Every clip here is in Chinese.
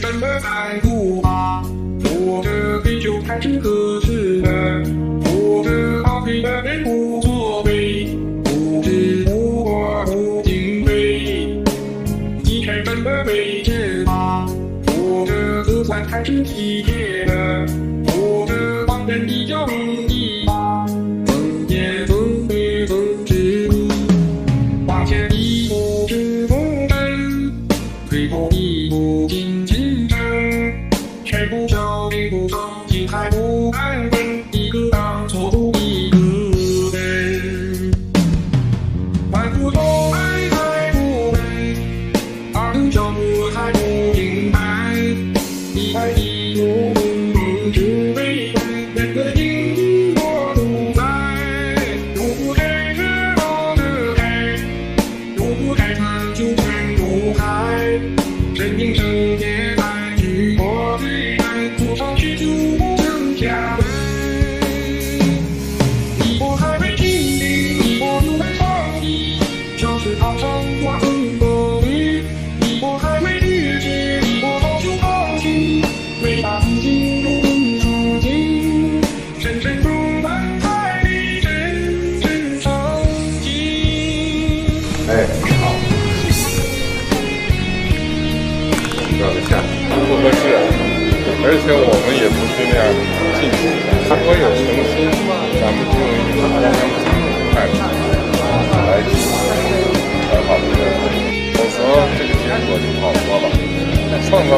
真的在乎吗？我这杯酒太值得的。了，我这昂贵的美酒做杯，不知不觉不敬杯。你真的卑贱吗？我这色彩太是体贴的，我这盲人你叫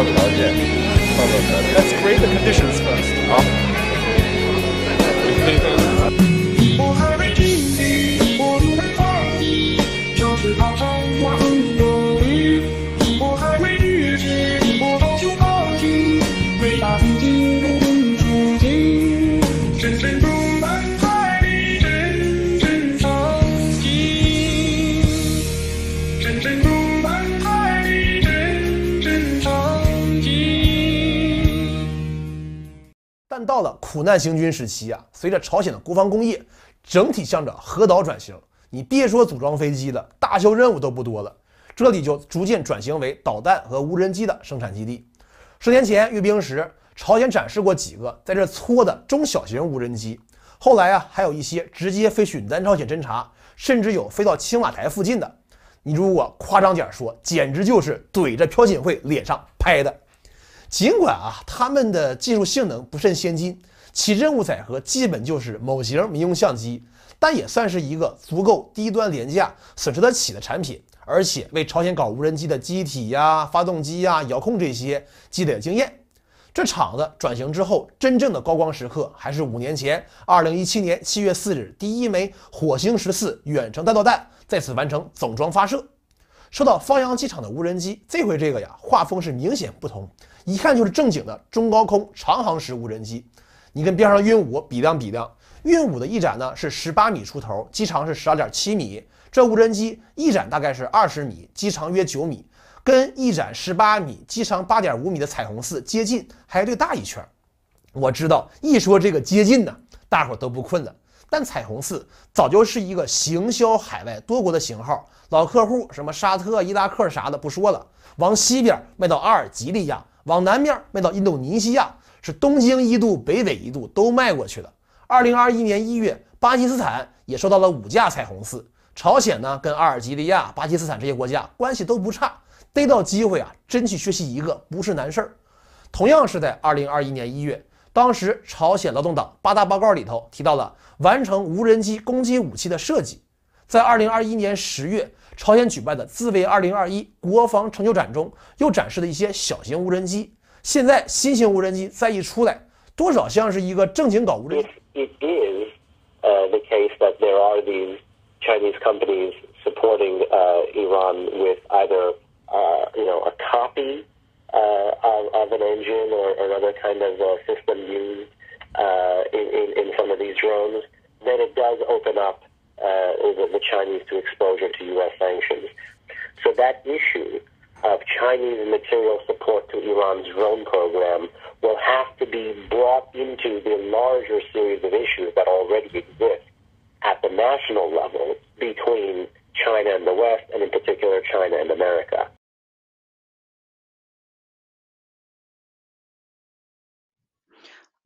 yeah. Let's create the conditions first. Huh? 苦难行军时期啊，随着朝鲜的国防工业整体向着核岛转型，你别说组装飞机了，大修任务都不多了，这里就逐渐转型为导弹和无人机的生产基地。十年前阅兵时，朝鲜展示过几个在这搓的中小型无人机，后来啊，还有一些直接飞去南朝鲜侦察，甚至有飞到青瓦台附近的。你如果夸张点说，简直就是怼着朴槿惠脸上拍的。尽管啊，他们的技术性能不甚先进。其任务载荷基本就是某型民用相机，但也算是一个足够低端廉价、损失得起的产品，而且为朝鲜搞无人机的机体呀、发动机呀、遥控这些积累了经验。这厂子转型之后，真正的高光时刻还是五年前，二零一七年七月四日，第一枚火星十四远程弹道弹在此完成总装发射。说到方洋机场的无人机，这回这个呀画风是明显不同，一看就是正经的中高空长航时无人机。你跟边上运五比量比量，运五的翼展呢是十八米出头，机长是十二点七米。这无人机翼展大概是二十米，机长约九米，跟翼展十八米、机长八点五米的彩虹四接近，还略大一圈。我知道一说这个接近呢，大伙都不困了。但彩虹四早就是一个行销海外多国的型号，老客户什么沙特、伊拉克啥的不说了，往西边卖到阿尔及利亚，往南面卖到印度尼西亚。是东京一度北纬一度都卖过去的。二零二一年一月，巴基斯坦也收到了五架彩虹四。朝鲜呢，跟阿尔及利亚、巴基斯坦这些国家关系都不差，逮到机会啊，真去学习一个不是难事儿。同样是在二零二一年一月，当时朝鲜劳动党八大报告里头提到了完成无人机攻击武器的设计。在二零二一年十月，朝鲜举办的“自卫二零二一”国防成就展中，又展示了一些小型无人机。现在新型无人机再一出来，多少像是一个正经搞无人机。It is uh, the case that there are these Chinese companies supporting uh, Iran with either uh, you know a copy of an engine or another kind of system used in in some of these drones. Then it does open up the Chinese to exposure to U.S. sanctions. So that issue of Chinese material support to Iran's drone program will have to be brought into the larger series of issues that already exist at the national level between China and the West, and in particular China and America.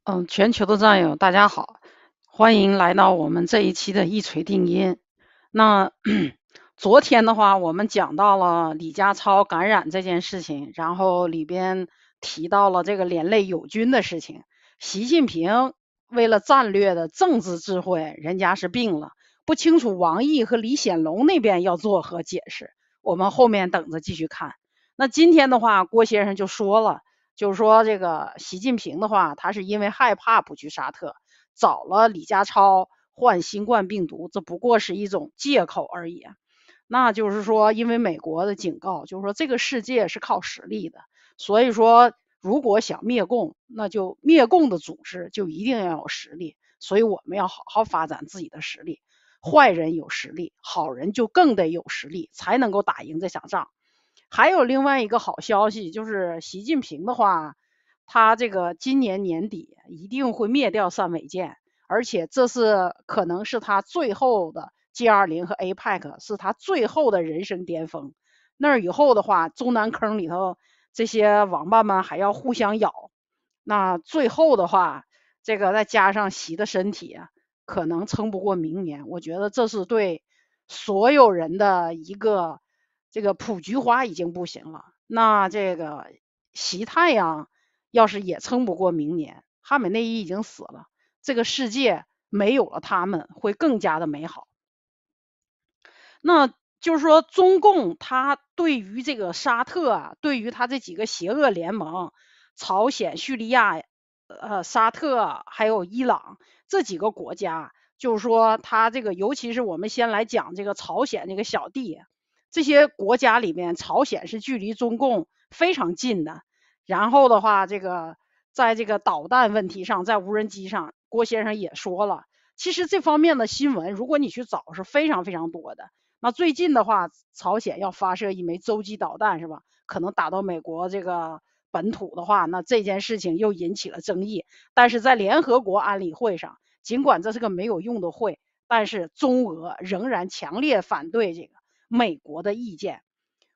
Um, 昨天的话，我们讲到了李家超感染这件事情，然后里边提到了这个连累友军的事情。习近平为了战略的政治智慧，人家是病了，不清楚王毅和李显龙那边要做何解释。我们后面等着继续看。那今天的话，郭先生就说了，就是说这个习近平的话，他是因为害怕不去沙特，找了李家超患新冠病毒，这不过是一种借口而已。那就是说，因为美国的警告，就是说这个世界是靠实力的，所以说如果想灭共，那就灭共的组织就一定要有实力，所以我们要好好发展自己的实力。坏人有实力，好人就更得有实力，才能够打赢这场仗。还有另外一个好消息就是，习近平的话，他这个今年年底一定会灭掉三尾舰，而且这是可能是他最后的。G 二零和 APEC 是他最后的人生巅峰。那以后的话，中南坑里头这些王八们还要互相咬。那最后的话，这个再加上习的身体，可能撑不过明年。我觉得这是对所有人的一个这个普菊花已经不行了。那这个习太阳要是也撑不过明年，哈美内伊已经死了，这个世界没有了他们会更加的美好。那就是说，中共他对于这个沙特，啊，对于他这几个邪恶联盟，朝鲜、叙利亚、呃沙特还有伊朗这几个国家，就是说他这个，尤其是我们先来讲这个朝鲜这个小弟，这些国家里面，朝鲜是距离中共非常近的。然后的话，这个在这个导弹问题上，在无人机上，郭先生也说了，其实这方面的新闻，如果你去找，是非常非常多的。那最近的话，朝鲜要发射一枚洲际导弹是吧？可能打到美国这个本土的话，那这件事情又引起了争议。但是在联合国安理会上，尽管这是个没有用的会，但是中俄仍然强烈反对这个美国的意见。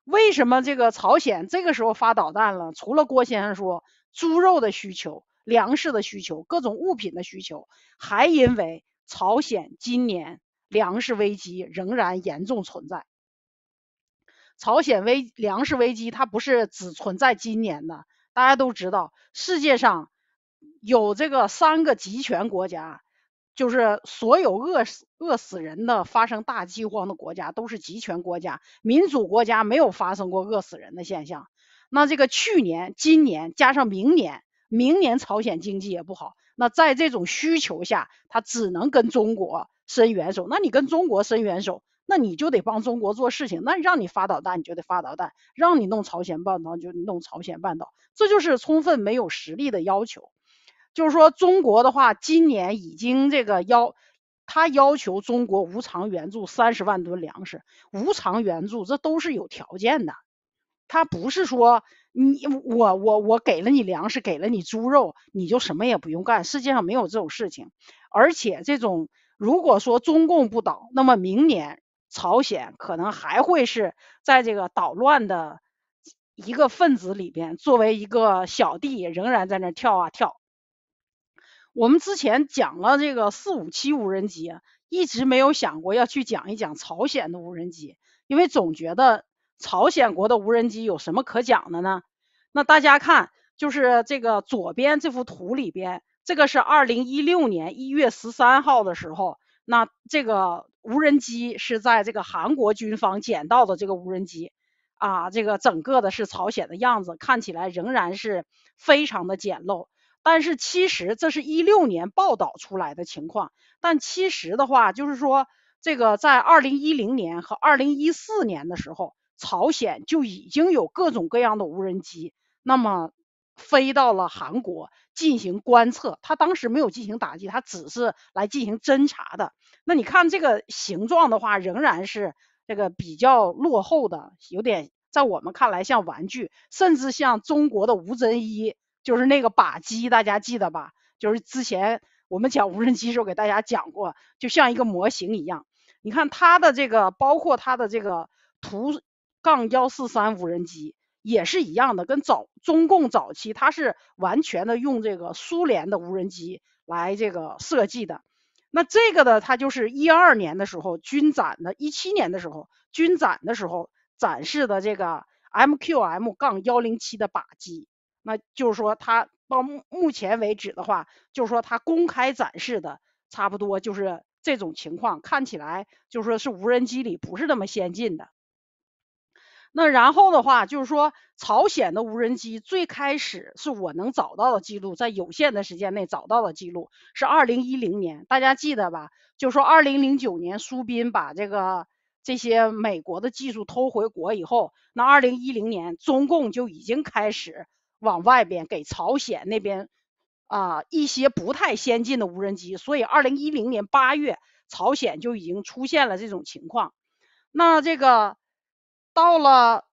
为什么这个朝鲜这个时候发导弹了？除了郭先生说猪肉的需求、粮食的需求、各种物品的需求，还因为朝鲜今年。粮食危机仍然严重存在。朝鲜危粮食危机，它不是只存在今年的。大家都知道，世界上有这个三个集权国家，就是所有饿死饿死人的发生大饥荒的国家都是集权国家，民主国家没有发生过饿死人的现象。那这个去年、今年加上明年，明年朝鲜经济也不好，那在这种需求下，它只能跟中国。伸援手，那你跟中国伸援手，那你就得帮中国做事情。那让你发导弹，你就得发导弹；让你弄朝鲜半岛，你就弄朝鲜半岛。这就是充分没有实力的要求。就是说，中国的话，今年已经这个要他要求中国无偿援助三十万吨粮食，无偿援助这都是有条件的。他不是说你我我我给了你粮食，给了你猪肉，你就什么也不用干。世界上没有这种事情。而且这种。如果说中共不倒，那么明年朝鲜可能还会是在这个捣乱的一个份子里边，作为一个小弟仍然在那跳啊跳。我们之前讲了这个四五七无人机，一直没有想过要去讲一讲朝鲜的无人机，因为总觉得朝鲜国的无人机有什么可讲的呢？那大家看，就是这个左边这幅图里边。这个是二零一六年一月十三号的时候，那这个无人机是在这个韩国军方捡到的这个无人机，啊，这个整个的是朝鲜的样子，看起来仍然是非常的简陋，但是其实这是一六年报道出来的情况，但其实的话就是说，这个在二零一零年和二零一四年的时候，朝鲜就已经有各种各样的无人机，那么。飞到了韩国进行观测，它当时没有进行打击，它只是来进行侦察的。那你看这个形状的话，仍然是这个比较落后的，有点在我们看来像玩具，甚至像中国的无侦一，就是那个靶机，大家记得吧？就是之前我们讲无人机时候给大家讲过，就像一个模型一样。你看它的这个，包括它的这个图杠幺四三无人机。也是一样的，跟早中共早期，它是完全的用这个苏联的无人机来这个设计的。那这个呢，它就是一二年的时候军展的，一七年的时候军展的时候展示的这个 MQM-107 杠的靶机。那就是说，它到目前为止的话，就是说它公开展示的，差不多就是这种情况。看起来，就说是无人机里不是那么先进的。那然后的话，就是说，朝鲜的无人机最开始是我能找到的记录，在有限的时间内找到的记录是二零一零年，大家记得吧？就说，二零零九年苏斌把这个这些美国的技术偷回国以后，那二零一零年中共就已经开始往外边给朝鲜那边啊一些不太先进的无人机，所以二零一零年八月朝鲜就已经出现了这种情况。那这个。到了，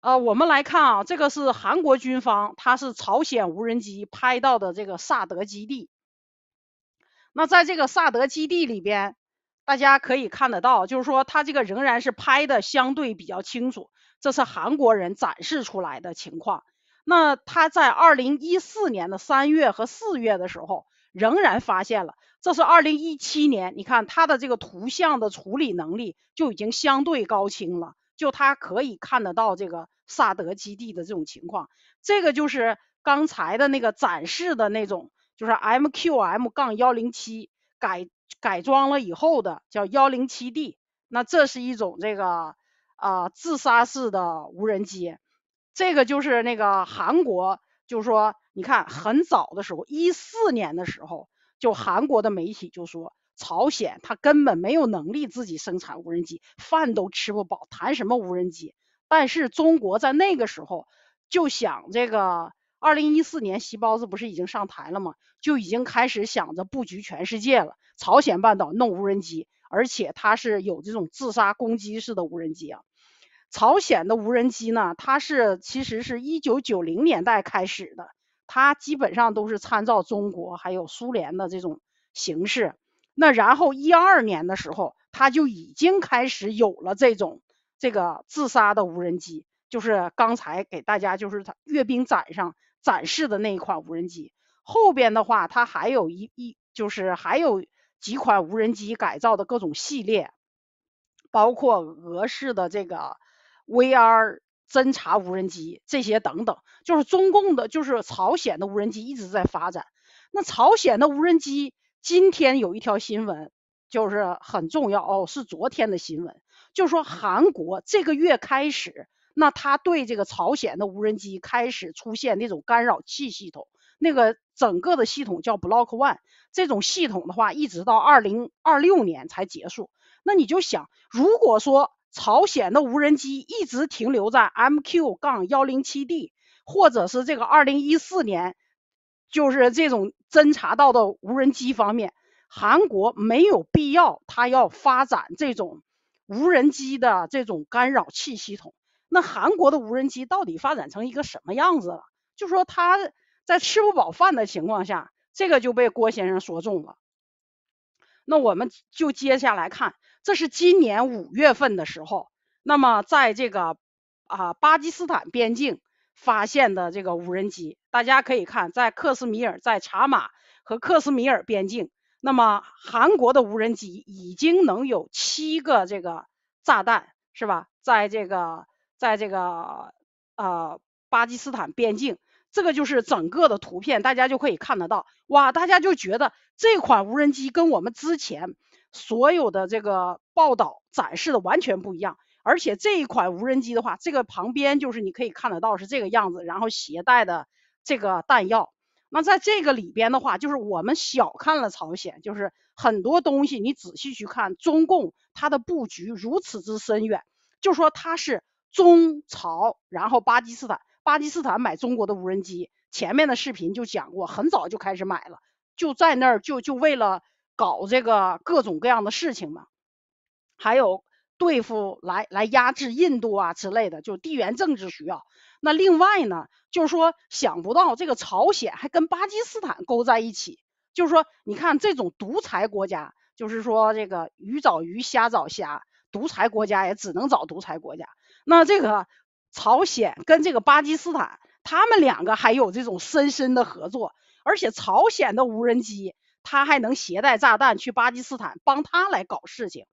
呃，我们来看啊，这个是韩国军方，它是朝鲜无人机拍到的这个萨德基地。那在这个萨德基地里边，大家可以看得到，就是说它这个仍然是拍的相对比较清楚。这是韩国人展示出来的情况。那他在二零一四年的三月和四月的时候，仍然发现了。这是二零一七年，你看他的这个图像的处理能力就已经相对高清了。就它可以看得到这个萨德基地的这种情况，这个就是刚才的那个展示的那种，就是 MQM 杠幺零七改改装了以后的，叫幺零七 D，那这是一种这个啊自杀式的无人机，这个就是那个韩国，就是说你看很早的时候，一四年的时候，就韩国的媒体就说。朝鲜他根本没有能力自己生产无人机，饭都吃不饱，谈什么无人机？但是中国在那个时候就想这个，二零一四年习包子不是已经上台了吗？就已经开始想着布局全世界了。朝鲜半岛弄无人机，而且它是有这种自杀攻击式的无人机啊。朝鲜的无人机呢，它是其实是一九九零年代开始的，它基本上都是参照中国还有苏联的这种形式。那然后一二年的时候，他就已经开始有了这种这个自杀的无人机，就是刚才给大家就是他阅兵展上展示的那一款无人机。后边的话，他还有一一就是还有几款无人机改造的各种系列，包括俄式的这个 VR 侦察无人机这些等等，就是中共的，就是朝鲜的无人机一直在发展。那朝鲜的无人机。今天有一条新闻，就是很重要哦，是昨天的新闻，就说韩国这个月开始，那他对这个朝鲜的无人机开始出现那种干扰器系统，那个整个的系统叫 Block One，这种系统的话，一直到二零二六年才结束。那你就想，如果说朝鲜的无人机一直停留在 MQ- 杠幺零七 D，或者是这个二零一四年。就是这种侦察到的无人机方面，韩国没有必要，他要发展这种无人机的这种干扰器系统。那韩国的无人机到底发展成一个什么样子了？就说他在吃不饱饭的情况下，这个就被郭先生说中了。那我们就接下来看，这是今年五月份的时候，那么在这个啊巴基斯坦边境。发现的这个无人机，大家可以看，在克什米尔，在茶马和克什米尔边境。那么，韩国的无人机已经能有七个这个炸弹，是吧？在这个，在这个呃巴基斯坦边境，这个就是整个的图片，大家就可以看得到。哇，大家就觉得这款无人机跟我们之前所有的这个报道展示的完全不一样。而且这一款无人机的话，这个旁边就是你可以看得到是这个样子，然后携带的这个弹药。那在这个里边的话，就是我们小看了朝鲜，就是很多东西你仔细去看，中共它的布局如此之深远。就说它是中朝，然后巴基斯坦，巴基斯坦买中国的无人机，前面的视频就讲过，很早就开始买了，就在那儿就就为了搞这个各种各样的事情嘛，还有。对付来来压制印度啊之类的，就地缘政治需要。那另外呢，就是说想不到这个朝鲜还跟巴基斯坦勾在一起。就是说，你看这种独裁国家，就是说这个鱼找鱼，虾找虾，独裁国家也只能找独裁国家。那这个朝鲜跟这个巴基斯坦，他们两个还有这种深深的合作。而且朝鲜的无人机，它还能携带炸弹去巴基斯坦帮他来搞事情。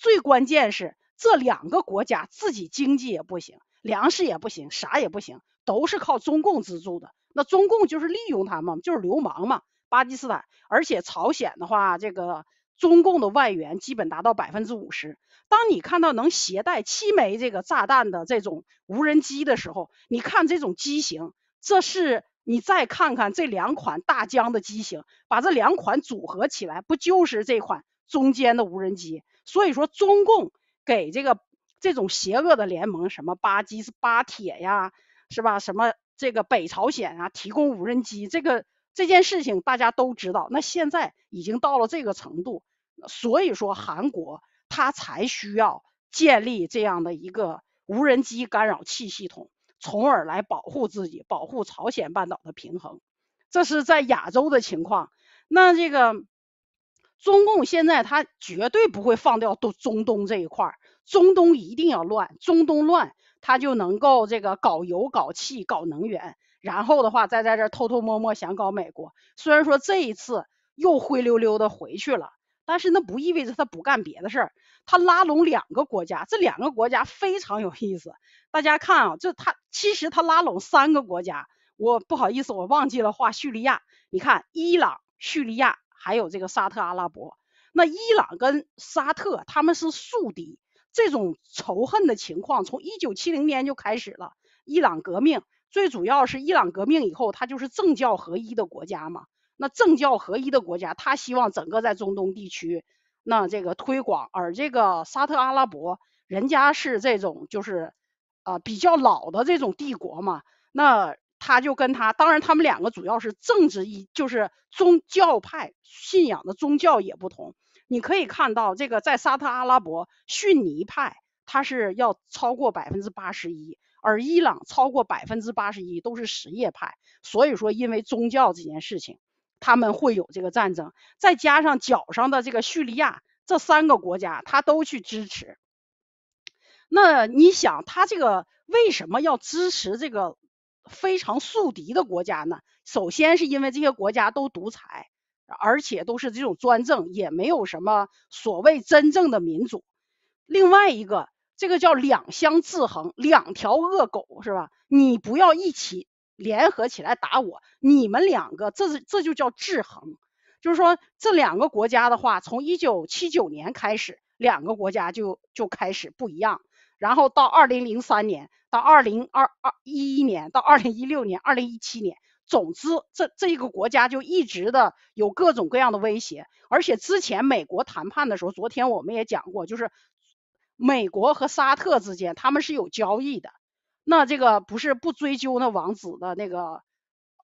最关键是这两个国家自己经济也不行，粮食也不行，啥也不行，都是靠中共资助的。那中共就是利用他嘛，就是流氓嘛。巴基斯坦，而且朝鲜的话，这个中共的外援基本达到百分之五十。当你看到能携带七枚这个炸弹的这种无人机的时候，你看这种机型，这是你再看看这两款大疆的机型，把这两款组合起来，不就是这款中间的无人机？所以说，中共给这个这种邪恶的联盟，什么巴基斯巴铁呀，是吧？什么这个北朝鲜啊，提供无人机，这个这件事情大家都知道。那现在已经到了这个程度，所以说韩国他才需要建立这样的一个无人机干扰器系统，从而来保护自己，保护朝鲜半岛的平衡。这是在亚洲的情况。那这个。中共现在他绝对不会放掉东中东这一块儿，中东一定要乱，中东乱，他就能够这个搞油、搞气、搞能源，然后的话再在这偷偷摸摸想搞美国。虽然说这一次又灰溜溜的回去了，但是那不意味着他不干别的事儿，他拉拢两个国家，这两个国家非常有意思。大家看啊，这他其实他拉拢三个国家，我不好意思，我忘记了画叙利亚。你看，伊朗、叙利亚。还有这个沙特阿拉伯，那伊朗跟沙特他们是宿敌，这种仇恨的情况从一九七零年就开始了。伊朗革命最主要是伊朗革命以后，它就是政教合一的国家嘛。那政教合一的国家，他希望整个在中东地区那这个推广，而这个沙特阿拉伯人家是这种就是啊比较老的这种帝国嘛。那他就跟他，当然他们两个主要是政治一，就是宗教派信仰的宗教也不同。你可以看到，这个在沙特阿拉伯逊尼派，他是要超过百分之八十一，而伊朗超过百分之八十一都是什叶派。所以说，因为宗教这件事情，他们会有这个战争。再加上脚上的这个叙利亚，这三个国家他都去支持。那你想，他这个为什么要支持这个？非常宿敌的国家呢，首先是因为这些国家都独裁，而且都是这种专政，也没有什么所谓真正的民主。另外一个，这个叫两相制衡，两条恶狗是吧？你不要一起联合起来打我，你们两个，这是这就叫制衡。就是说这两个国家的话，从一九七九年开始，两个国家就就开始不一样，然后到二零零三年。到二零二二一一年，到二零一六年、二零一七年，总之这这一个国家就一直的有各种各样的威胁，而且之前美国谈判的时候，昨天我们也讲过，就是美国和沙特之间他们是有交易的，那这个不是不追究那王子的那个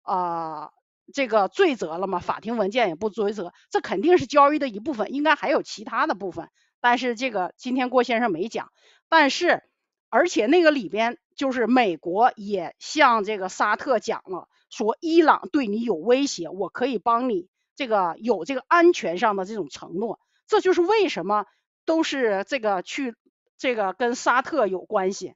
啊这个罪责了吗？法庭文件也不追责，这肯定是交易的一部分，应该还有其他的部分，但是这个今天郭先生没讲，但是。而且那个里边，就是美国也向这个沙特讲了，说伊朗对你有威胁，我可以帮你，这个有这个安全上的这种承诺。这就是为什么都是这个去这个跟沙特有关系。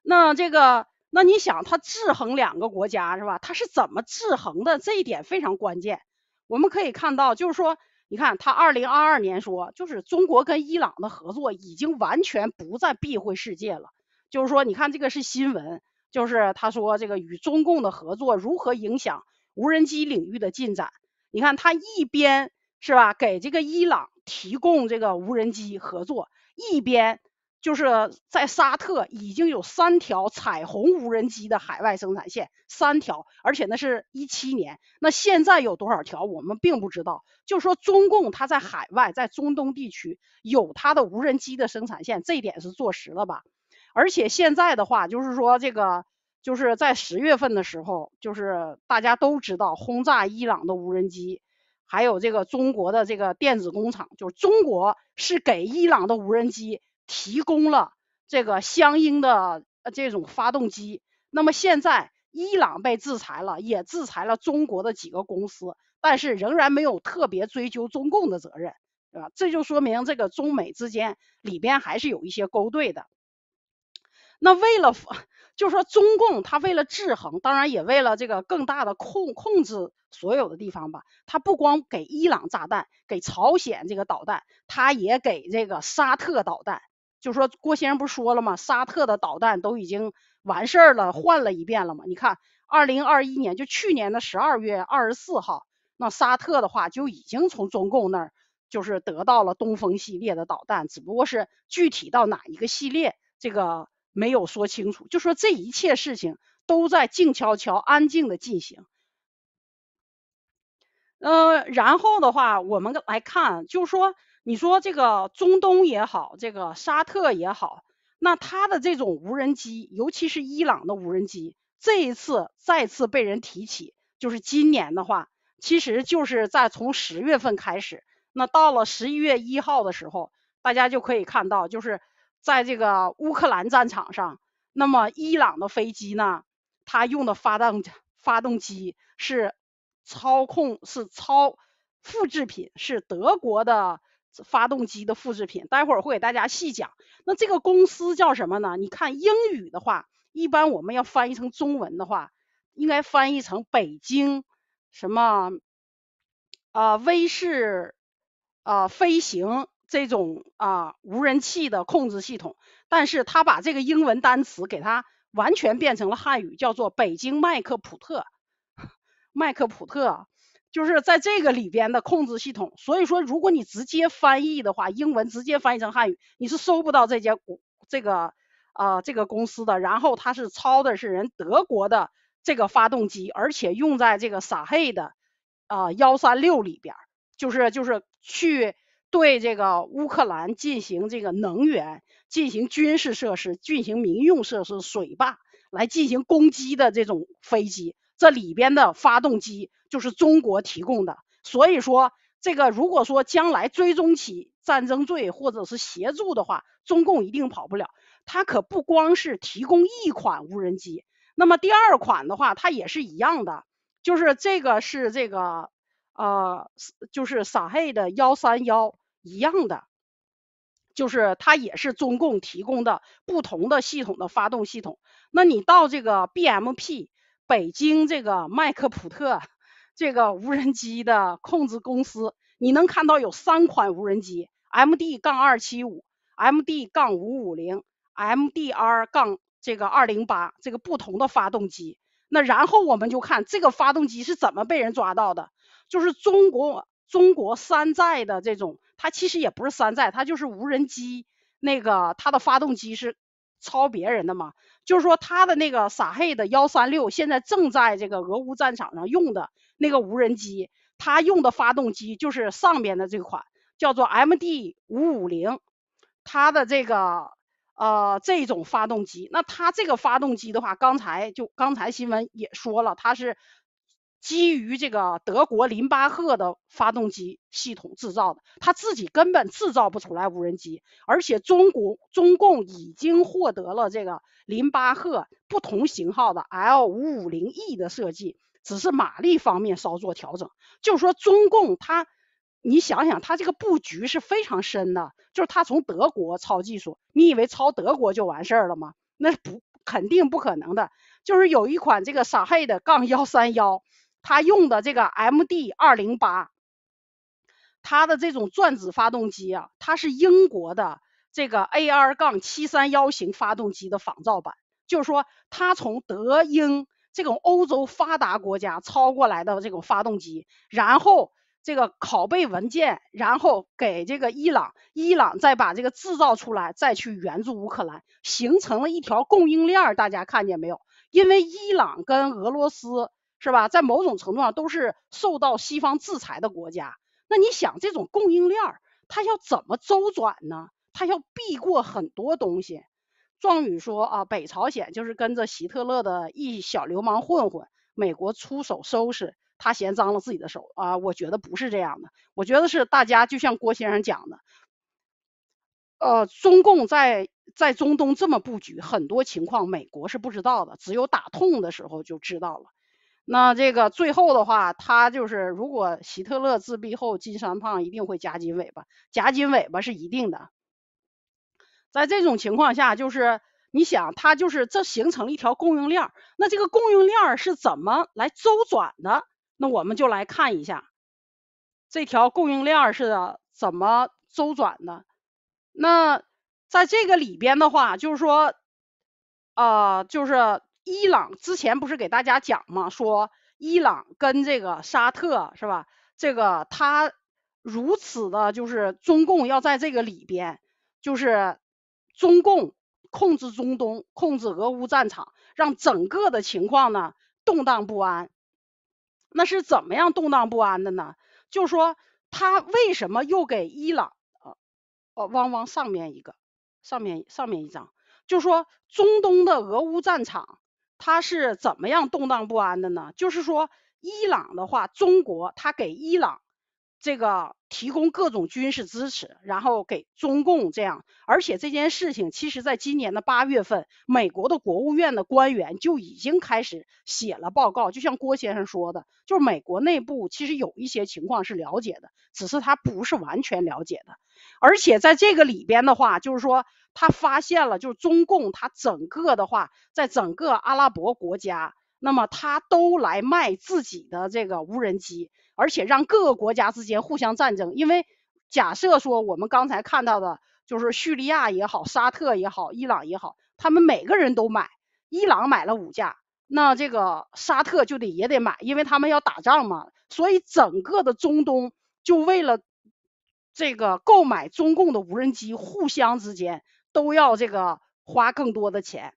那这个，那你想他制衡两个国家是吧？他是怎么制衡的？这一点非常关键。我们可以看到，就是说。你看他二零二二年说，就是中国跟伊朗的合作已经完全不再避讳世界了。就是说，你看这个是新闻，就是他说这个与中共的合作如何影响无人机领域的进展。你看他一边是吧，给这个伊朗提供这个无人机合作，一边。就是在沙特已经有三条彩虹无人机的海外生产线，三条，而且那是一七年。那现在有多少条我们并不知道。就说中共它在海外在中东地区有它的无人机的生产线，这一点是坐实了吧？而且现在的话，就是说这个就是在十月份的时候，就是大家都知道轰炸伊朗的无人机，还有这个中国的这个电子工厂，就是中国是给伊朗的无人机。提供了这个相应的这种发动机。那么现在伊朗被制裁了，也制裁了中国的几个公司，但是仍然没有特别追究中共的责任，对吧？这就说明这个中美之间里边还是有一些勾兑的。那为了，就是说中共他为了制衡，当然也为了这个更大的控控制所有的地方吧，他不光给伊朗炸弹，给朝鲜这个导弹，他也给这个沙特导弹。就说郭先生不是说了吗？沙特的导弹都已经完事儿了，换了一遍了嘛？你看，二零二一年就去年的十二月二十四号，那沙特的话就已经从中共那儿就是得到了东风系列的导弹，只不过是具体到哪一个系列这个没有说清楚。就说这一切事情都在静悄悄、安静的进行。呃，然后的话，我们来看，就是说。你说这个中东也好，这个沙特也好，那他的这种无人机，尤其是伊朗的无人机，这一次再次被人提起。就是今年的话，其实就是在从十月份开始，那到了十一月一号的时候，大家就可以看到，就是在这个乌克兰战场上，那么伊朗的飞机呢，它用的发动发动机是操控是操复制品，是德国的。发动机的复制品，待会儿会给大家细讲。那这个公司叫什么呢？你看英语的话，一般我们要翻译成中文的话，应该翻译成北京什么啊？威视啊，飞行这种啊，无人器的控制系统。但是他把这个英文单词给它完全变成了汉语，叫做北京麦克普特，麦克普特。就是在这个里边的控制系统，所以说，如果你直接翻译的话，英文直接翻译成汉语，你是搜不到这家公这个啊这个公司的。然后它是抄的是人德国的这个发动机，而且用在这个撒黑的啊幺三六里边，就是就是去对这个乌克兰进行这个能源、进行军事设施、进行民用设施水坝来进行攻击的这种飞机。这里边的发动机就是中国提供的，所以说这个如果说将来追踪起战争罪或者是协助的话，中共一定跑不了。它可不光是提供一款无人机，那么第二款的话，它也是一样的，就是这个是这个呃，就是撒黑的幺三幺一样的，就是它也是中共提供的不同的系统的发动系统。那你到这个 BMP。北京这个麦克普特这个无人机的控制公司，你能看到有三款无人机：M D 杠二七五、M D 杠五五零、M D R 杠这个二零八，这个不同的发动机。那然后我们就看这个发动机是怎么被人抓到的，就是中国中国山寨的这种，它其实也不是山寨，它就是无人机那个它的发动机是。抄别人的嘛，就是说他的那个撒黑的幺三六，现在正在这个俄乌战场上用的那个无人机，他用的发动机就是上边的这款，叫做 MD 五五零，它的这个呃这种发动机，那它这个发动机的话，刚才就刚才新闻也说了，它是。基于这个德国林巴赫的发动机系统制造的，他自己根本制造不出来无人机。而且中国中共已经获得了这个林巴赫不同型号的 l 五五零 e 的设计，只是马力方面稍作调整。就是说中共他，你想想他这个布局是非常深的，就是他从德国抄技术，你以为抄德国就完事儿了吗？那不肯定不可能的。就是有一款这个沙黑的杠幺三幺。他用的这个 MD 二零八，它的这种转子发动机啊，它是英国的这个 AR 杠七三幺型发动机的仿造版，就是说，它从德英这种欧洲发达国家抄过来的这种发动机，然后这个拷贝文件，然后给这个伊朗，伊朗再把这个制造出来，再去援助乌克兰，形成了一条供应链大家看见没有？因为伊朗跟俄罗斯。是吧？在某种程度上都是受到西方制裁的国家。那你想，这种供应链儿，它要怎么周转呢？它要避过很多东西。壮语说啊，北朝鲜就是跟着希特勒的一小流氓混混，美国出手收拾，他嫌脏了自己的手啊。我觉得不是这样的，我觉得是大家就像郭先生讲的，呃，中共在在中东这么布局，很多情况美国是不知道的，只有打痛的时候就知道了。那这个最后的话，他就是如果希特勒自闭后，金三胖一定会夹紧尾巴，夹紧尾巴是一定的。在这种情况下，就是你想他就是这形成了一条供应链，那这个供应链是怎么来周转的？那我们就来看一下，这条供应链是怎么周转的。那在这个里边的话，就是说，啊，就是。伊朗之前不是给大家讲吗？说伊朗跟这个沙特是吧？这个他如此的，就是中共要在这个里边，就是中共控制中东，控制俄乌战场，让整个的情况呢动荡不安。那是怎么样动荡不安的呢？就说他为什么又给伊朗？呃，汪汪，上面一个，上面上面一张，就说中东的俄乌战场。他是怎么样动荡不安的呢？就是说，伊朗的话，中国他给伊朗。这个提供各种军事支持，然后给中共这样，而且这件事情其实，在今年的八月份，美国的国务院的官员就已经开始写了报告，就像郭先生说的，就是美国内部其实有一些情况是了解的，只是他不是完全了解的，而且在这个里边的话，就是说他发现了，就是中共他整个的话，在整个阿拉伯国家。那么他都来卖自己的这个无人机，而且让各个国家之间互相战争。因为假设说我们刚才看到的，就是叙利亚也好、沙特也好、伊朗也好，他们每个人都买。伊朗买了五架，那这个沙特就得也得买，因为他们要打仗嘛。所以整个的中东就为了这个购买中共的无人机，互相之间都要这个花更多的钱。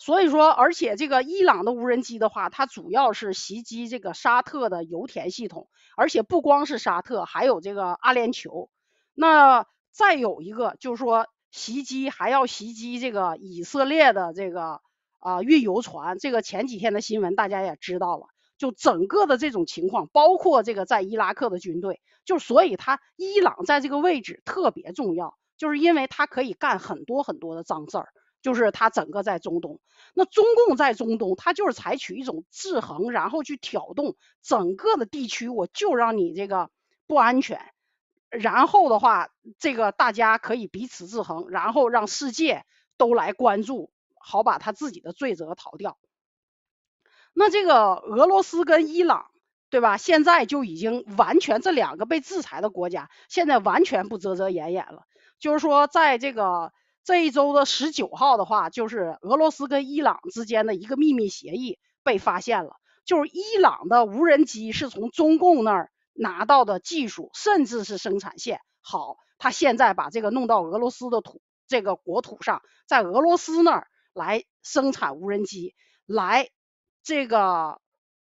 所以说，而且这个伊朗的无人机的话，它主要是袭击这个沙特的油田系统，而且不光是沙特，还有这个阿联酋。那再有一个就是说，袭击还要袭击这个以色列的这个啊运油船。这个前几天的新闻大家也知道了，就整个的这种情况，包括这个在伊拉克的军队，就所以它伊朗在这个位置特别重要，就是因为它可以干很多很多的脏事儿。就是他整个在中东，那中共在中东，他就是采取一种制衡，然后去挑动整个的地区，我就让你这个不安全，然后的话，这个大家可以彼此制衡，然后让世界都来关注，好把他自己的罪责逃掉。那这个俄罗斯跟伊朗，对吧？现在就已经完全这两个被制裁的国家，现在完全不遮遮掩掩了，就是说在这个。这一周的十九号的话，就是俄罗斯跟伊朗之间的一个秘密协议被发现了，就是伊朗的无人机是从中共那儿拿到的技术，甚至是生产线。好，他现在把这个弄到俄罗斯的土这个国土上，在俄罗斯那儿来生产无人机，来这个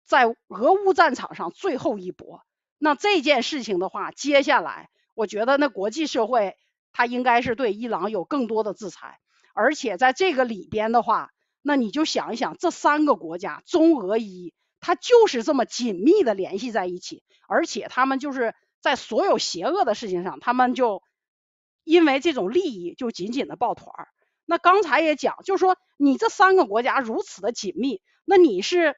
在俄乌战场上最后一搏。那这件事情的话，接下来我觉得那国际社会。他应该是对伊朗有更多的制裁，而且在这个里边的话，那你就想一想，这三个国家中俄伊，它就是这么紧密的联系在一起，而且他们就是在所有邪恶的事情上，他们就因为这种利益就紧紧的抱团儿。那刚才也讲，就是说你这三个国家如此的紧密，那你是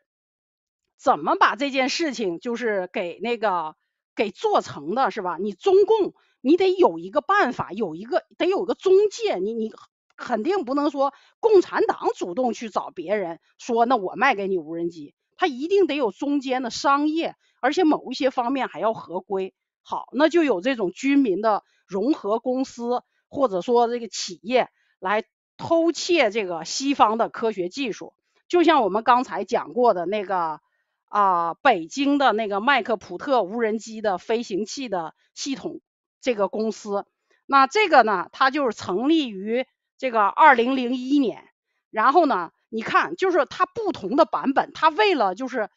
怎么把这件事情就是给那个给做成的，是吧？你中共。你得有一个办法，有一个得有一个中介。你你肯定不能说共产党主动去找别人说，那我卖给你无人机。他一定得有中间的商业，而且某一些方面还要合规。好，那就有这种军民的融合公司，或者说这个企业来偷窃这个西方的科学技术。就像我们刚才讲过的那个啊，北京的那个麦克普特无人机的飞行器的系统。这个公司，那这个呢？它就是成立于这个二零零一年。然后呢，你看，就是它不同的版本，它为了就是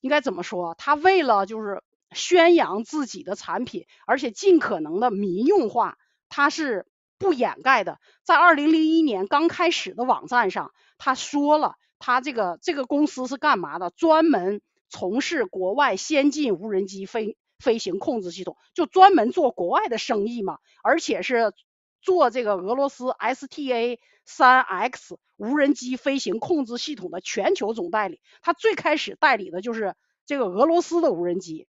应该怎么说？它为了就是宣扬自己的产品，而且尽可能的民用化，它是不掩盖的。在二零零一年刚开始的网站上，他说了，他这个这个公司是干嘛的？专门从事国外先进无人机飞。飞行控制系统就专门做国外的生意嘛，而且是做这个俄罗斯 S T A 三 X 无人机飞行控制系统的全球总代理。他最开始代理的就是这个俄罗斯的无人机。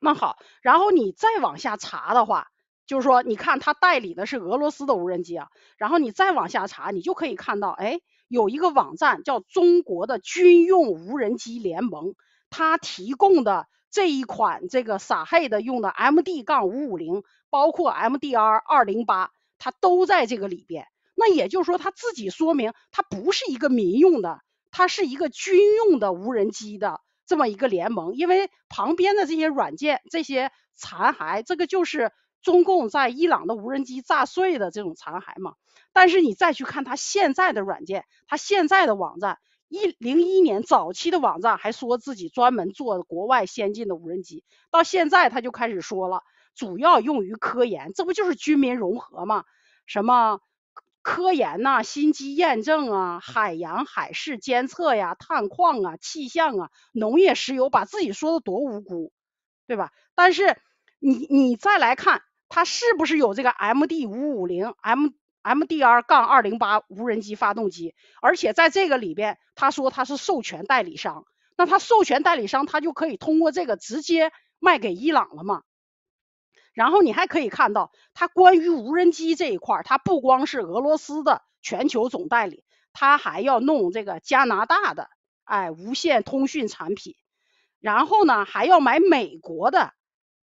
那好，然后你再往下查的话，就是说，你看他代理的是俄罗斯的无人机啊。然后你再往下查，你就可以看到，哎，有一个网站叫中国的军用无人机联盟，它提供的。这一款这个撒黑的用的 M D 杠五五零，包括 M D R 二零八，它都在这个里边。那也就是说，它自己说明它不是一个民用的，它是一个军用的无人机的这么一个联盟。因为旁边的这些软件、这些残骸，这个就是中共在伊朗的无人机炸碎的这种残骸嘛。但是你再去看它现在的软件，它现在的网站。一零一年早期的网站还说自己专门做国外先进的无人机，到现在他就开始说了，主要用于科研，这不就是军民融合吗？什么科研呐、新机验证啊、海洋海事监测呀、探矿啊、气象啊、农业、石油，把自己说的多无辜，对吧？但是你你再来看，他是不是有这个 MD 五五零 M？MDR- 杠二零八无人机发动机，而且在这个里边，他说他是授权代理商，那他授权代理商，他就可以通过这个直接卖给伊朗了嘛？然后你还可以看到，他关于无人机这一块，他不光是俄罗斯的全球总代理，他还要弄这个加拿大的哎无线通讯产品，然后呢还要买美国的。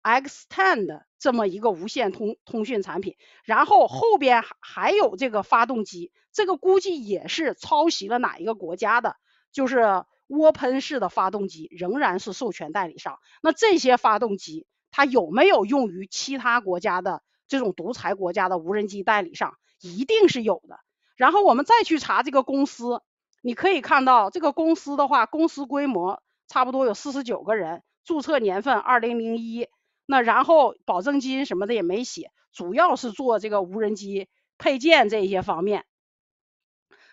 Extend 这么一个无线通通讯产品，然后后边还有这个发动机，这个估计也是抄袭了哪一个国家的，就是涡喷式的发动机，仍然是授权代理商。那这些发动机它有没有用于其他国家的这种独裁国家的无人机代理上？一定是有的。然后我们再去查这个公司，你可以看到这个公司的话，公司规模差不多有四十九个人，注册年份二零零一。那然后保证金什么的也没写，主要是做这个无人机配件这些方面。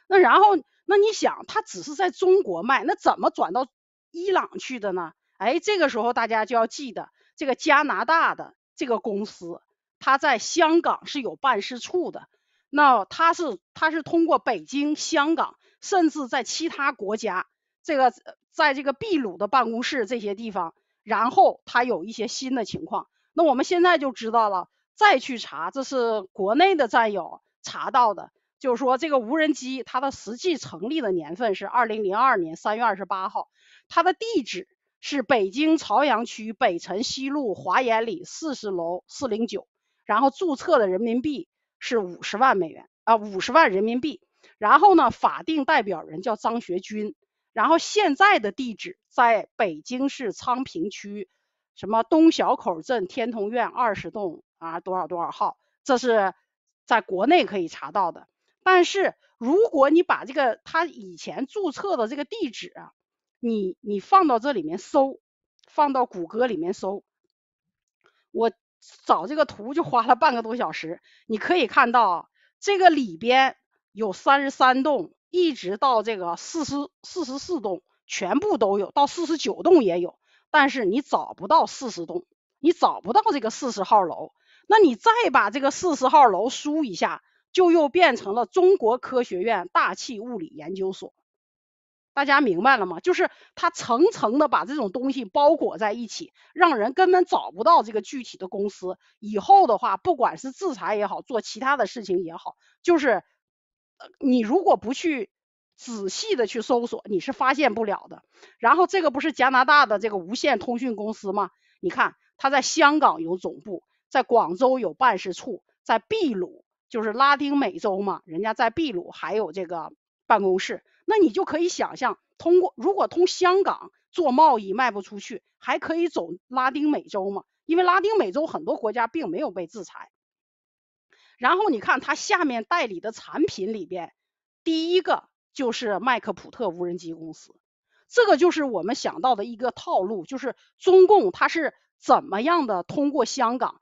那然后，那你想，他只是在中国卖，那怎么转到伊朗去的呢？哎，这个时候大家就要记得，这个加拿大的这个公司，他在香港是有办事处的。那他是他是通过北京、香港，甚至在其他国家，这个在这个秘鲁的办公室这些地方。然后他有一些新的情况，那我们现在就知道了。再去查，这是国内的战友查到的，就是说这个无人机它的实际成立的年份是二零零二年三月二十八号，它的地址是北京朝阳区北辰西路华严里四十楼四零九，然后注册的人民币是五十万美元啊，五十万人民币。然后呢，法定代表人叫张学军。然后现在的地址在北京市昌平区什么东小口镇天通苑二十栋啊多少多少号，这是在国内可以查到的。但是如果你把这个他以前注册的这个地址，啊，你你放到这里面搜，放到谷歌里面搜，我找这个图就花了半个多小时。你可以看到这个里边有三十三栋。一直到这个四十四十四栋全部都有，到四十九栋也有，但是你找不到四十栋，你找不到这个四十号楼，那你再把这个四十号楼输一下，就又变成了中国科学院大气物理研究所。大家明白了吗？就是他层层的把这种东西包裹在一起，让人根本找不到这个具体的公司。以后的话，不管是制裁也好，做其他的事情也好，就是。你如果不去仔细的去搜索，你是发现不了的。然后这个不是加拿大的这个无线通讯公司吗？你看他在香港有总部，在广州有办事处，在秘鲁，就是拉丁美洲嘛，人家在秘鲁还有这个办公室。那你就可以想象，通过如果通香港做贸易卖不出去，还可以走拉丁美洲嘛？因为拉丁美洲很多国家并没有被制裁。然后你看它下面代理的产品里边，第一个就是麦克普特无人机公司，这个就是我们想到的一个套路，就是中共它是怎么样的通过香港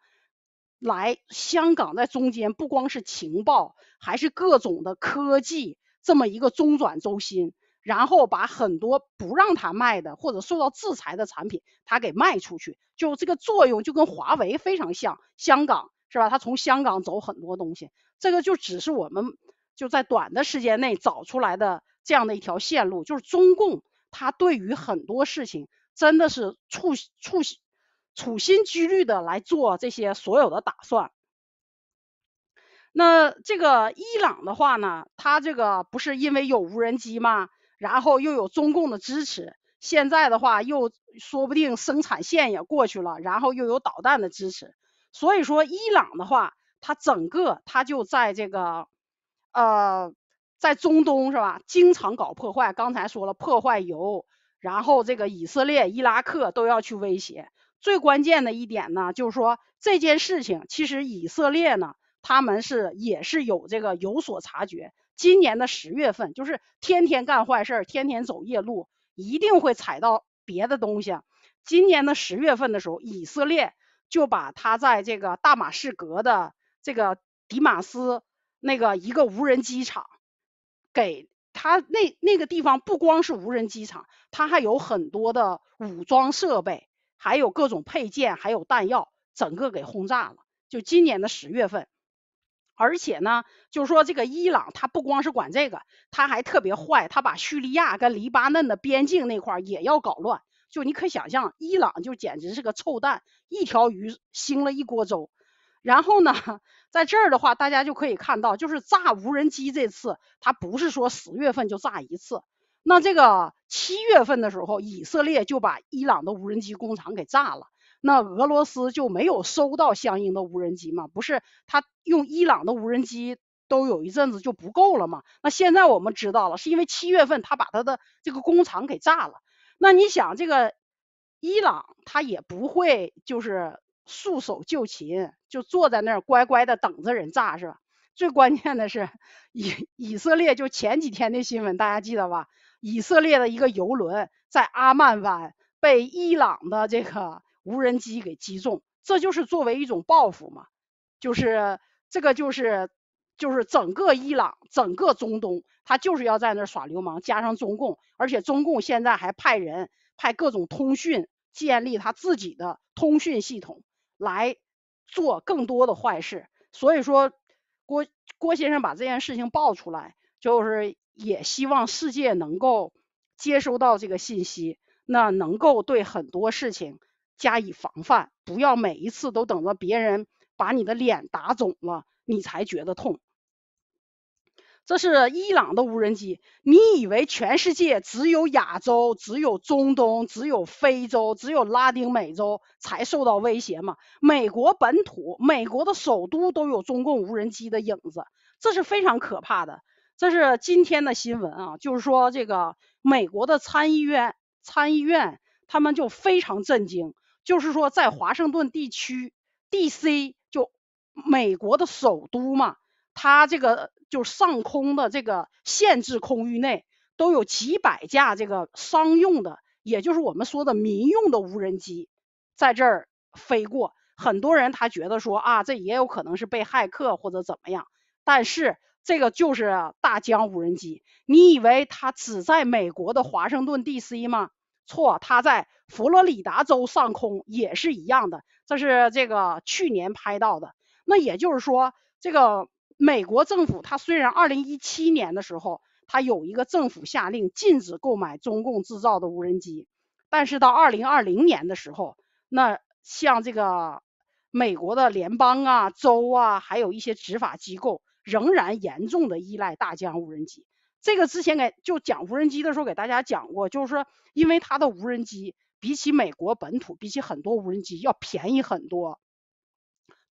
来，香港在中间不光是情报，还是各种的科技这么一个中转中心，然后把很多不让他卖的或者受到制裁的产品他给卖出去，就这个作用就跟华为非常像，香港。是吧？他从香港走很多东西，这个就只是我们就在短的时间内找出来的这样的一条线路。就是中共他对于很多事情真的是处处处心积虑的来做这些所有的打算。那这个伊朗的话呢，他这个不是因为有无人机吗？然后又有中共的支持，现在的话又说不定生产线也过去了，然后又有导弹的支持。所以说，伊朗的话，它整个它就在这个，呃，在中东是吧？经常搞破坏。刚才说了，破坏油，然后这个以色列、伊拉克都要去威胁。最关键的一点呢，就是说这件事情，其实以色列呢，他们是也是有这个有所察觉。今年的十月份，就是天天干坏事儿，天天走夜路，一定会踩到别的东西。今年的十月份的时候，以色列。就把他在这个大马士革的这个迪马斯那个一个无人机场给他那那个地方不光是无人机场，他还有很多的武装设备，还有各种配件，还有弹药，整个给轰炸了。就今年的十月份，而且呢，就是说这个伊朗他不光是管这个，他还特别坏，他把叙利亚跟黎巴嫩的边境那块儿也要搞乱。就你可以想象，伊朗就简直是个臭蛋，一条鱼兴了一锅粥。然后呢，在这儿的话，大家就可以看到，就是炸无人机这次，它不是说十月份就炸一次。那这个七月份的时候，以色列就把伊朗的无人机工厂给炸了。那俄罗斯就没有收到相应的无人机嘛？不是，它用伊朗的无人机都有一阵子就不够了嘛。那现在我们知道了，是因为七月份他把他的这个工厂给炸了。那你想，这个伊朗他也不会就是束手就擒，就坐在那儿乖乖的等着人炸，是吧？最关键的是以以色列，就前几天的新闻，大家记得吧？以色列的一个游轮在阿曼湾被伊朗的这个无人机给击中，这就是作为一种报复嘛，就是这个就是。就是整个伊朗，整个中东，他就是要在那儿耍流氓，加上中共，而且中共现在还派人派各种通讯，建立他自己的通讯系统，来做更多的坏事。所以说，郭郭先生把这件事情爆出来，就是也希望世界能够接收到这个信息，那能够对很多事情加以防范，不要每一次都等着别人把你的脸打肿了，你才觉得痛。这是伊朗的无人机。你以为全世界只有亚洲、只有中东、只有非洲、只有拉丁美洲才受到威胁吗？美国本土、美国的首都都有中共无人机的影子，这是非常可怕的。这是今天的新闻啊，就是说这个美国的参议院、参议院他们就非常震惊，就是说在华盛顿地区 （D.C.） 就美国的首都嘛，他这个。就是上空的这个限制空域内，都有几百架这个商用的，也就是我们说的民用的无人机在这儿飞过。很多人他觉得说啊，这也有可能是被骇客或者怎么样。但是这个就是大疆无人机，你以为它只在美国的华盛顿 DC 吗？错，它在佛罗里达州上空也是一样的。这是这个去年拍到的。那也就是说这个。美国政府，它虽然二零一七年的时候，它有一个政府下令禁止购买中共制造的无人机，但是到二零二零年的时候，那像这个美国的联邦啊、州啊，还有一些执法机构，仍然严重的依赖大疆无人机。这个之前给就讲无人机的时候给大家讲过，就是说，因为它的无人机比起美国本土、比起很多无人机要便宜很多。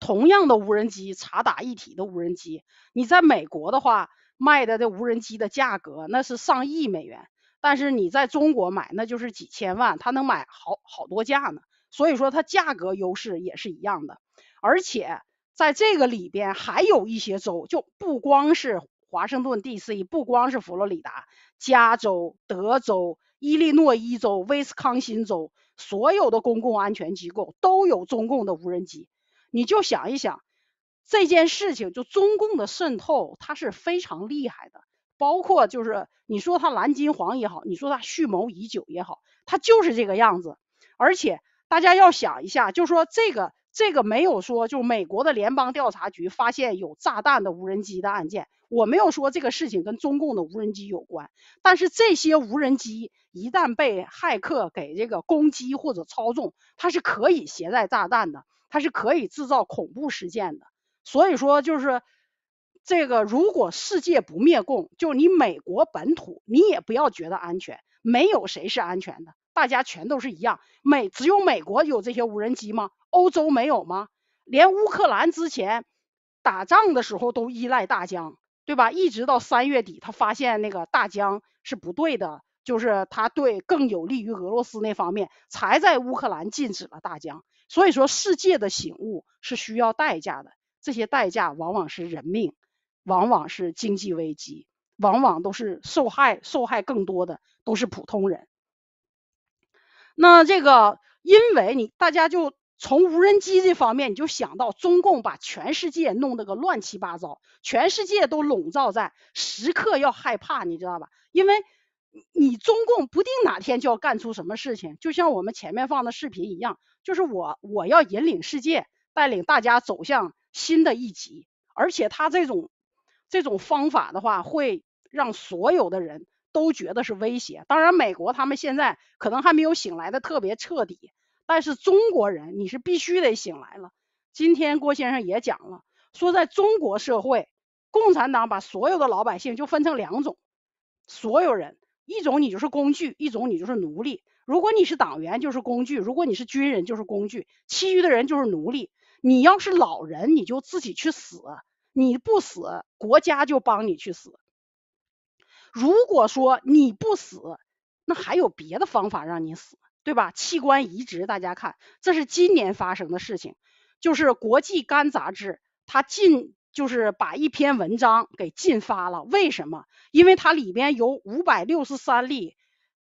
同样的无人机查打一体的无人机，你在美国的话卖的这无人机的价格那是上亿美元，但是你在中国买那就是几千万，他能买好好多架呢，所以说它价格优势也是一样的。而且在这个里边还有一些州，就不光是华盛顿 DC，不光是佛罗里达、加州、德州、伊利诺伊州、威斯康辛州，所有的公共安全机构都有中共的无人机。你就想一想，这件事情就中共的渗透，它是非常厉害的。包括就是你说他蓝金黄也好，你说他蓄谋已久也好，他就是这个样子。而且大家要想一下，就说这个这个没有说，就美国的联邦调查局发现有炸弹的无人机的案件，我没有说这个事情跟中共的无人机有关。但是这些无人机一旦被骇客给这个攻击或者操纵，它是可以携带炸弹的。它是可以制造恐怖事件的，所以说就是这个，如果世界不灭共，就是你美国本土，你也不要觉得安全，没有谁是安全的，大家全都是一样。美只有美国有这些无人机吗？欧洲没有吗？连乌克兰之前打仗的时候都依赖大疆，对吧？一直到三月底，他发现那个大疆是不对的，就是他对更有利于俄罗斯那方面，才在乌克兰禁止了大疆。所以说，世界的醒悟是需要代价的，这些代价往往是人命，往往是经济危机，往往都是受害，受害更多的都是普通人。那这个，因为你大家就从无人机这方面，你就想到中共把全世界弄得个乱七八糟，全世界都笼罩在时刻要害怕，你知道吧？因为你中共不定哪天就要干出什么事情，就像我们前面放的视频一样。就是我，我要引领世界，带领大家走向新的一级，而且他这种这种方法的话，会让所有的人都觉得是威胁。当然，美国他们现在可能还没有醒来的特别彻底，但是中国人你是必须得醒来了。今天郭先生也讲了，说在中国社会，共产党把所有的老百姓就分成两种，所有人，一种你就是工具，一种你就是奴隶。如果你是党员，就是工具；如果你是军人，就是工具；其余的人就是奴隶。你要是老人，你就自己去死；你不死，国家就帮你去死。如果说你不死，那还有别的方法让你死，对吧？器官移植，大家看，这是今年发生的事情，就是《国际肝》杂志，它进就是把一篇文章给进发了。为什么？因为它里边有五百六十三例。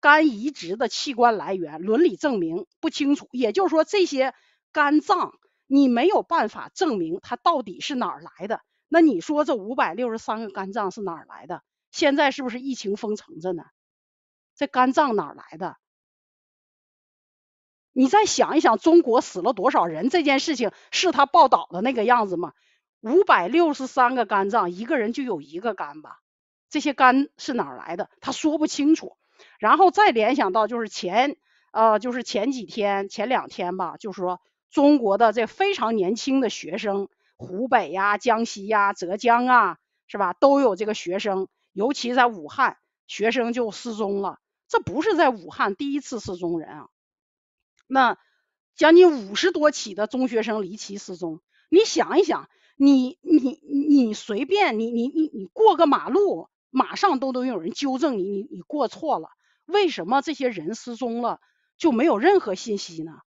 肝移植的器官来源伦理证明不清楚，也就是说这些肝脏你没有办法证明它到底是哪儿来的。那你说这五百六十三个肝脏是哪儿来的？现在是不是疫情封城着呢？这肝脏哪儿来的？你再想一想，中国死了多少人？这件事情是他报道的那个样子吗？五百六十三个肝脏，一个人就有一个肝吧？这些肝是哪儿来的？他说不清楚。然后再联想到，就是前呃，就是前几天、前两天吧，就是说中国的这非常年轻的学生，湖北呀、江西呀、浙江啊，是吧，都有这个学生，尤其在武汉，学生就失踪了。这不是在武汉第一次失踪人啊，那将近五十多起的中学生离奇失踪，你想一想，你你你随便，你你你你过个马路。马上都能有人纠正你，你你过错了。为什么这些人失踪了就没有任何信息呢？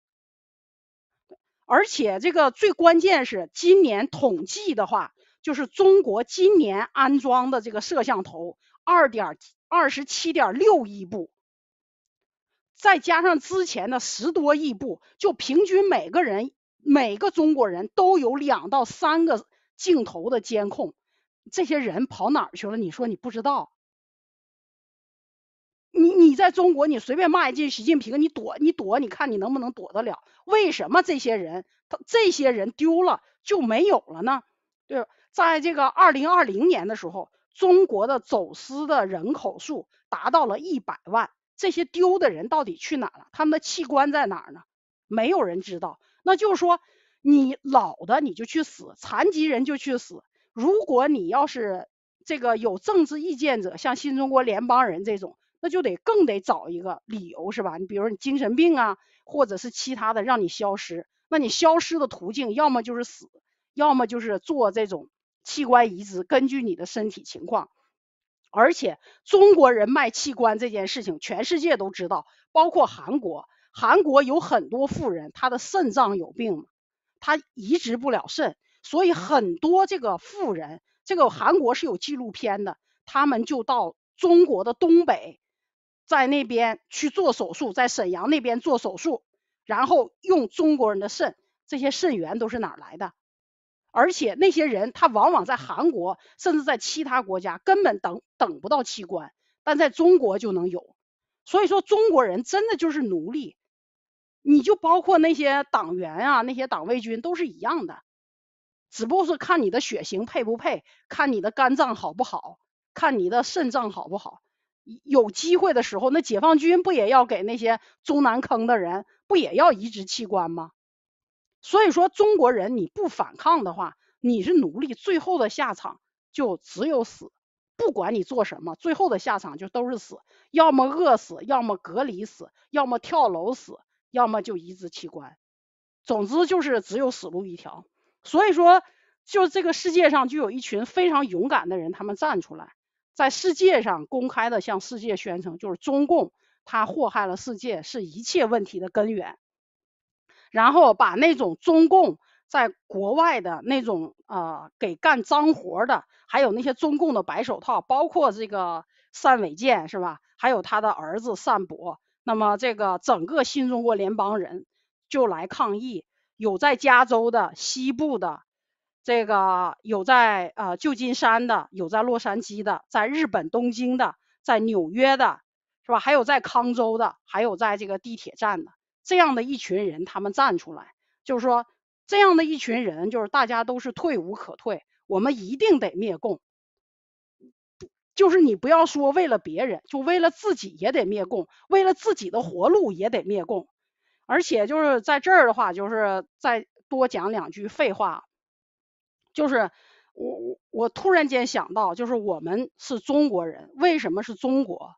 而且这个最关键是，今年统计的话，就是中国今年安装的这个摄像头二点二十七点六亿部，再加上之前的十多亿部，就平均每个人每个中国人都有两到三个镜头的监控。这些人跑哪儿去了？你说你不知道。你你在中国，你随便骂一句习近平，你躲你躲，你看你能不能躲得了？为什么这些人他这些人丢了就没有了呢？对，在这个二零二零年的时候，中国的走私的人口数达到了一百万。这些丢的人到底去哪了？他们的器官在哪儿呢？没有人知道。那就是说，你老的你就去死，残疾人就去死。如果你要是这个有政治意见者，像新中国联邦人这种，那就得更得找一个理由，是吧？你比如说你精神病啊，或者是其他的让你消失，那你消失的途径要么就是死，要么就是做这种器官移植，根据你的身体情况。而且中国人卖器官这件事情，全世界都知道，包括韩国。韩国有很多富人，他的肾脏有病，他移植不了肾。所以很多这个富人，这个韩国是有纪录片的，他们就到中国的东北，在那边去做手术，在沈阳那边做手术，然后用中国人的肾，这些肾源都是哪来的？而且那些人他往往在韩国，甚至在其他国家根本等等不到器官，但在中国就能有。所以说中国人真的就是奴隶，你就包括那些党员啊，那些党卫军都是一样的。只不过是看你的血型配不配，看你的肝脏好不好，看你的肾脏好不好。有机会的时候，那解放军不也要给那些中南坑的人不也要移植器官吗？所以说，中国人你不反抗的话，你是奴隶，最后的下场就只有死。不管你做什么，最后的下场就都是死，要么饿死，要么隔离死，要么跳楼死，要么就移植器官。总之就是只有死路一条。所以说，就这个世界上就有一群非常勇敢的人，他们站出来，在世界上公开的向世界宣称，就是中共他祸害了世界，是一切问题的根源。然后把那种中共在国外的那种呃给干脏活的，还有那些中共的白手套，包括这个单伟健是吧？还有他的儿子单博，那么这个整个新中国联邦人就来抗议。有在加州的西部的，这个有在呃旧金山的，有在洛杉矶的，在日本东京的，在纽约的，是吧？还有在康州的，还有在这个地铁站的这样的一群人，他们站出来，就是说这样的一群人，就是大家都是退无可退，我们一定得灭共，就是你不要说为了别人，就为了自己也得灭共，为了自己的活路也得灭共。而且就是在这儿的话，就是再多讲两句废话。就是我我我突然间想到，就是我们是中国人，为什么是中国？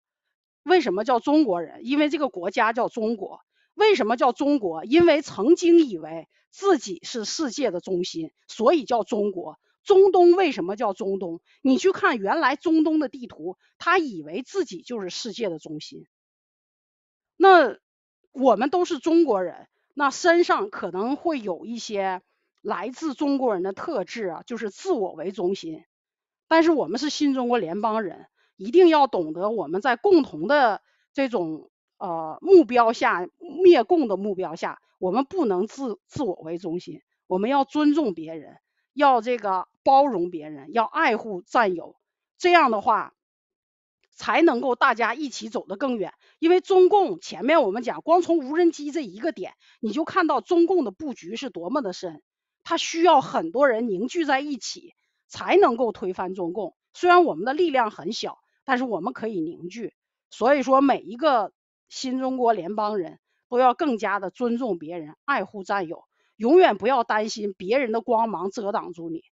为什么叫中国人？因为这个国家叫中国。为什么叫中国？因为曾经以为自己是世界的中心，所以叫中国。中东为什么叫中东？你去看原来中东的地图，他以为自己就是世界的中心。那。我们都是中国人，那身上可能会有一些来自中国人的特质啊，就是自我为中心。但是我们是新中国联邦人，一定要懂得我们在共同的这种呃目标下灭共的目标下，我们不能自自我为中心，我们要尊重别人，要这个包容别人，要爱护战友。这样的话。才能够大家一起走得更远，因为中共前面我们讲，光从无人机这一个点，你就看到中共的布局是多么的深，它需要很多人凝聚在一起才能够推翻中共。虽然我们的力量很小，但是我们可以凝聚。所以说，每一个新中国联邦人都要更加的尊重别人，爱护战友，永远不要担心别人的光芒遮挡住你。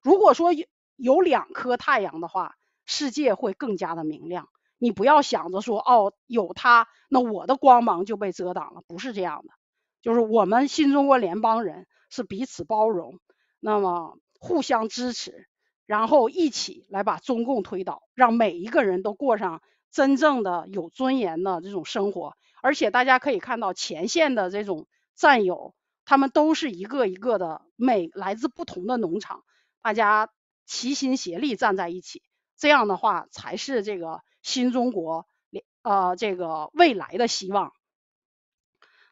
如果说有两颗太阳的话。世界会更加的明亮。你不要想着说哦，有他那我的光芒就被遮挡了，不是这样的。就是我们新中国联邦人是彼此包容，那么互相支持，然后一起来把中共推倒，让每一个人都过上真正的有尊严的这种生活。而且大家可以看到前线的这种战友，他们都是一个一个的，每来自不同的农场，大家齐心协力站在一起。这样的话才是这个新中国，呃，这个未来的希望。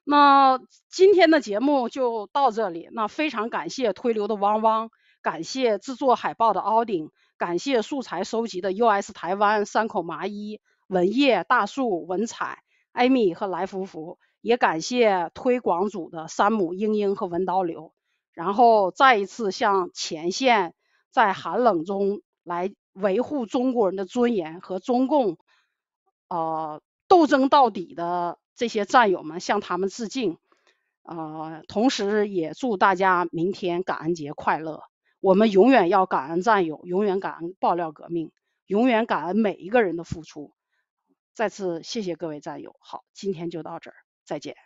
那今天的节目就到这里。那非常感谢推流的汪汪，感谢制作海报的奥丁，感谢素材收集的 US 台湾山口麻衣、文叶、大树、文彩、艾米和来福福，也感谢推广组的山姆、英英和文刀流。然后再一次向前线，在寒冷中来。维护中国人的尊严和中共，呃，斗争到底的这些战友们向他们致敬，呃，同时也祝大家明天感恩节快乐。我们永远要感恩战友，永远感恩爆料革命，永远感恩每一个人的付出。再次谢谢各位战友，好，今天就到这儿，再见。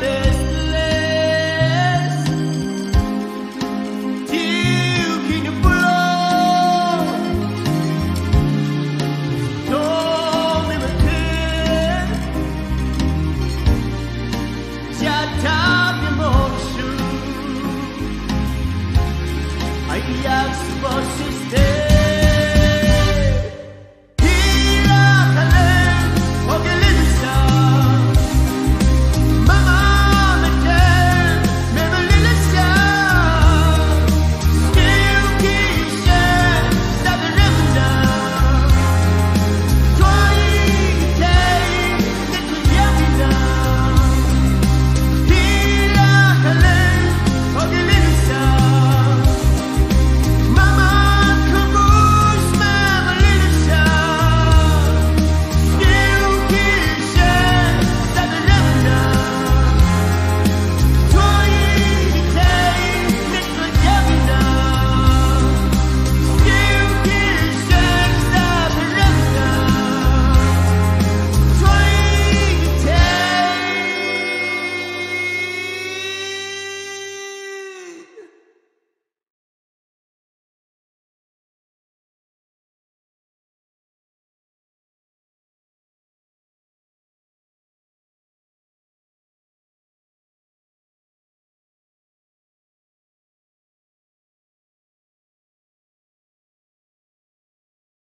de